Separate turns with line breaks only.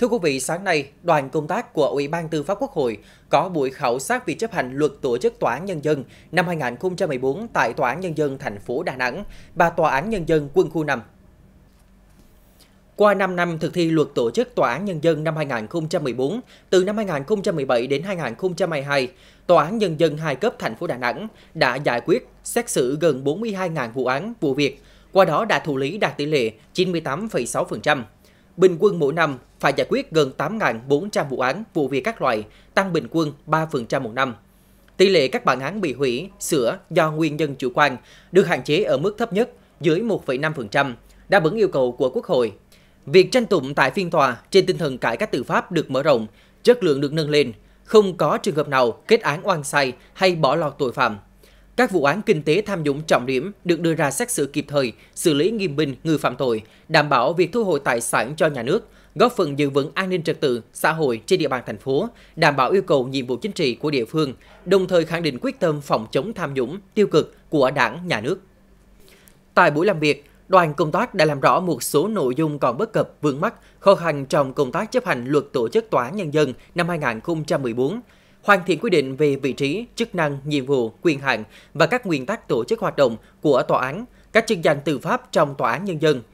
Thưa quý vị, sáng nay, đoàn công tác của Ủy ban Tư pháp Quốc hội có buổi khảo sát việc chấp hành luật tổ chức Tòa án Nhân dân năm 2014 tại Tòa án Nhân dân thành phố Đà Nẵng và Tòa án Nhân dân quân khu 5. Qua 5 năm thực thi luật tổ chức Tòa án Nhân dân năm 2014, từ năm 2017 đến 2022, Tòa án Nhân dân hai cấp thành phố Đà Nẵng đã giải quyết, xét xử gần 42.000 vụ án, vụ việc, qua đó đã thụ lý đạt tỷ lệ 98,6% bình quân mỗi năm phải giải quyết gần 8.400 vụ án, vụ việc các loại, tăng bình quân 3% một năm. Tỷ lệ các bản án bị hủy, sửa do nguyên nhân chủ quan được hạn chế ở mức thấp nhất dưới 1,5%, đáp ứng yêu cầu của Quốc hội. Việc tranh tụng tại phiên tòa trên tinh thần cải cách tư pháp được mở rộng, chất lượng được nâng lên, không có trường hợp nào kết án oan sai hay bỏ lọt tội phạm các vụ án kinh tế tham nhũng trọng điểm được đưa ra xét xử kịp thời, xử lý nghiêm minh người phạm tội, đảm bảo việc thu hồi tài sản cho nhà nước, góp phần giữ vững an ninh trật tự xã hội trên địa bàn thành phố, đảm bảo yêu cầu nhiệm vụ chính trị của địa phương, đồng thời khẳng định quyết tâm phòng chống tham nhũng, tiêu cực của Đảng, nhà nước. Tại buổi làm việc, đoàn công tác đã làm rõ một số nội dung còn bất cập, vướng mắc, khó khăn trong công tác chấp hành luật tổ chức tòa án nhân dân năm 2014, hoàn thiện quy định về vị trí, chức năng, nhiệm vụ, quyền hạn và các nguyên tắc tổ chức hoạt động của tòa án, các chức danh tư pháp trong tòa án nhân dân –